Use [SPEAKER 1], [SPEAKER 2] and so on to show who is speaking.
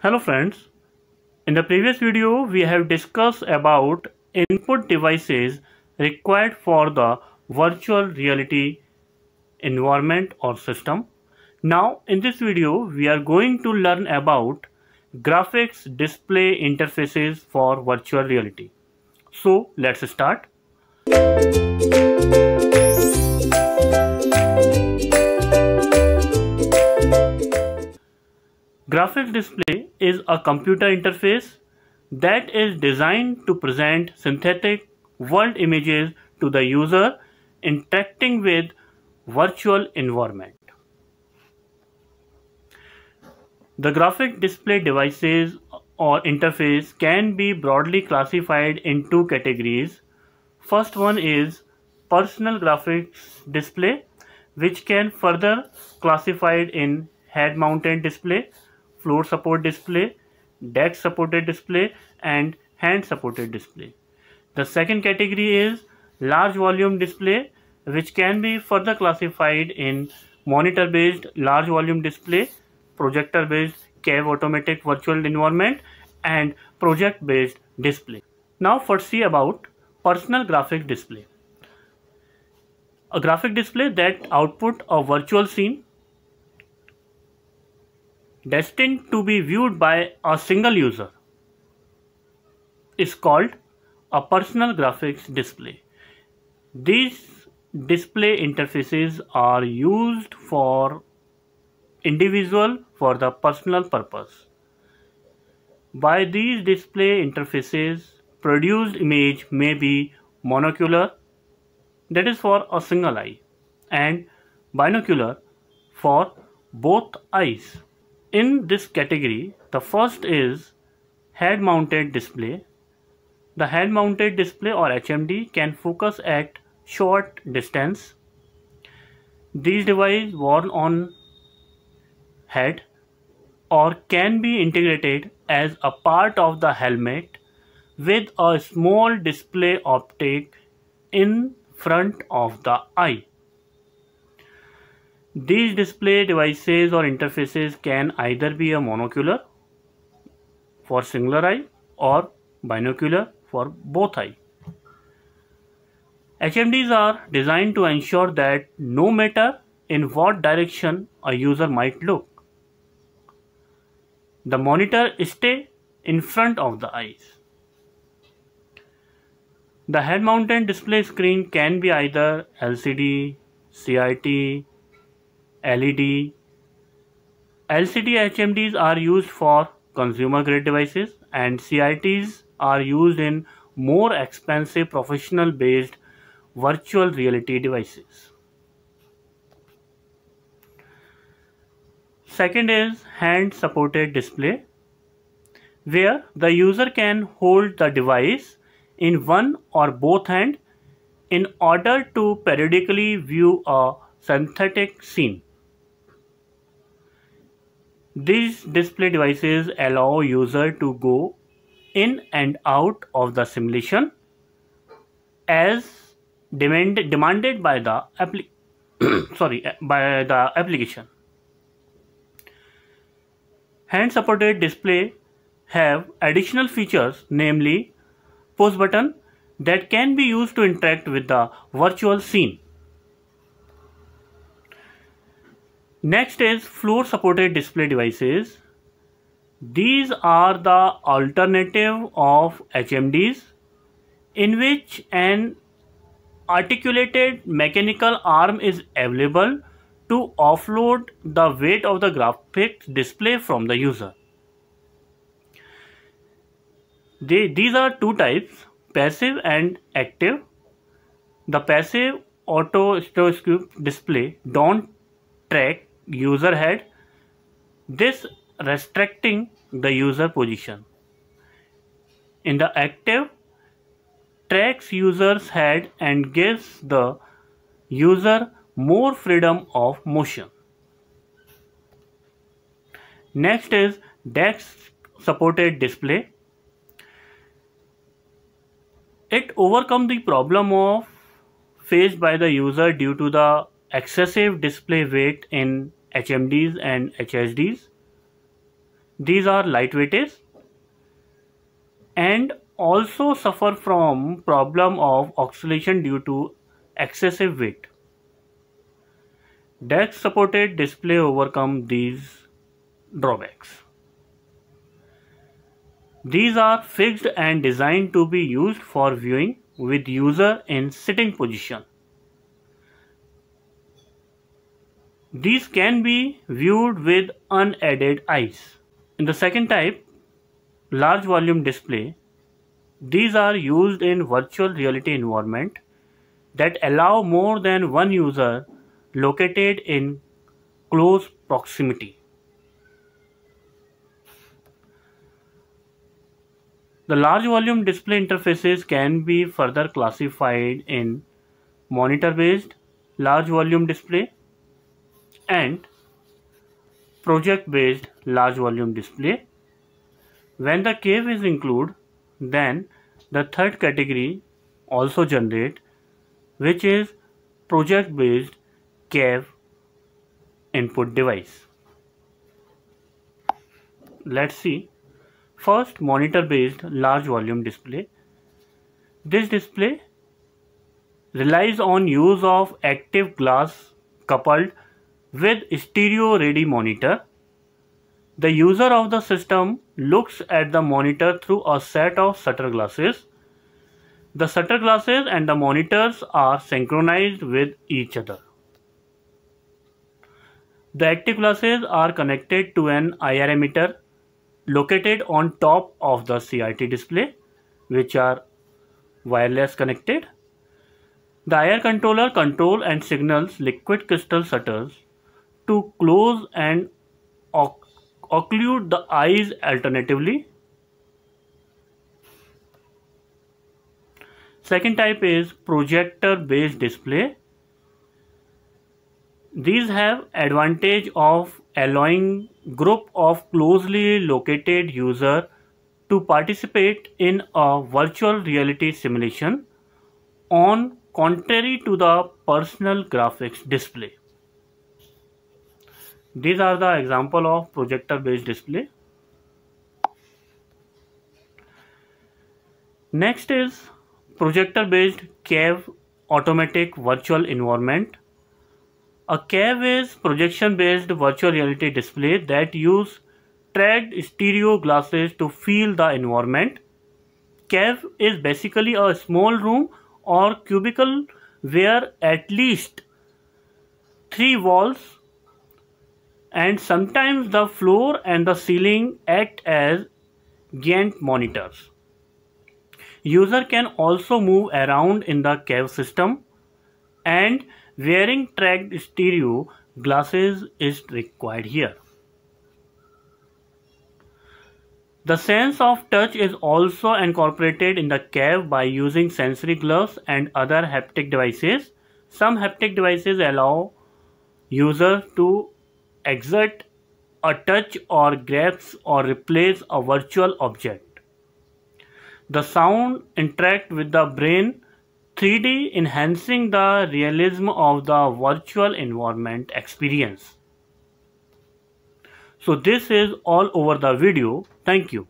[SPEAKER 1] Hello friends, in the previous video we have discussed about input devices required for the virtual reality environment or system. Now in this video we are going to learn about graphics display interfaces for virtual reality. So let's start. Graphic display is a computer interface that is designed to present synthetic world images to the user interacting with virtual environment. The graphic display devices or interface can be broadly classified in two categories. First one is personal graphics display which can further classified in head mounted display floor support display, deck supported display and hand supported display. The second category is large volume display which can be further classified in monitor based large volume display, projector based CAV automatic virtual environment and project based display. Now first see about personal graphic display. A graphic display that output a virtual scene destined to be viewed by a single user is called a personal graphics display. These display interfaces are used for individual for the personal purpose. By these display interfaces, produced image may be monocular, that is for a single eye, and binocular for both eyes in this category the first is head mounted display the head mounted display or HMD can focus at short distance these devices worn on head or can be integrated as a part of the helmet with a small display optic in front of the eye these display devices or interfaces can either be a monocular for singular eye or binocular for both eye. HMDs are designed to ensure that no matter in what direction a user might look, the monitor stay in front of the eyes. The head mounted display screen can be either LCD, CIT. LED. LCD HMDs are used for consumer grade devices and CITS are used in more expensive professional based virtual reality devices. Second is hand supported display where the user can hold the device in one or both hand in order to periodically view a synthetic scene. These display devices allow user to go in and out of the simulation as demand, demanded by the application sorry by the application hand supported display have additional features namely push button that can be used to interact with the virtual scene Next is floor supported display devices. These are the alternative of HMDs in which an articulated mechanical arm is available to offload the weight of the graphic display from the user. They, these are two types, passive and active. The passive auto stereoscope display don't track user head this restricting the user position in the active tracks user's head and gives the user more freedom of motion next is desk supported display it overcome the problem of faced by the user due to the excessive display weight in HMDs and HSDs. These are lightweights and also suffer from problem of oxidation due to excessive weight. Deck supported display overcome these drawbacks. These are fixed and designed to be used for viewing with user in sitting position. These can be viewed with unaided eyes. In the second type, large volume display, these are used in virtual reality environment that allow more than one user located in close proximity. The large volume display interfaces can be further classified in monitor based large volume display and project based large volume display. When the cave is included, then the third category also generate which is project based cave input device. Let's see. First monitor based large volume display. This display relies on use of active glass coupled with stereo ready monitor, the user of the system looks at the monitor through a set of shutter glasses. The shutter glasses and the monitors are synchronized with each other. The active glasses are connected to an IR emitter located on top of the CRT display which are wireless connected. The IR controller control and signals liquid crystal shutters to close and occlude the eyes alternatively. Second type is projector based display. These have advantage of allowing group of closely located user to participate in a virtual reality simulation on contrary to the personal graphics display. These are the example of projector based display. Next is projector based cave automatic virtual environment. A cave is projection based virtual reality display that use tracked stereo glasses to feel the environment. Cave is basically a small room or cubicle where at least three walls and sometimes the floor and the ceiling act as Gantt monitors. User can also move around in the cave system and wearing tracked stereo glasses is required here. The sense of touch is also incorporated in the cave by using sensory gloves and other haptic devices. Some haptic devices allow users to exert a touch or grabs or replace a virtual object. The sound interact with the brain 3D enhancing the realism of the virtual environment experience. So this is all over the video. Thank you.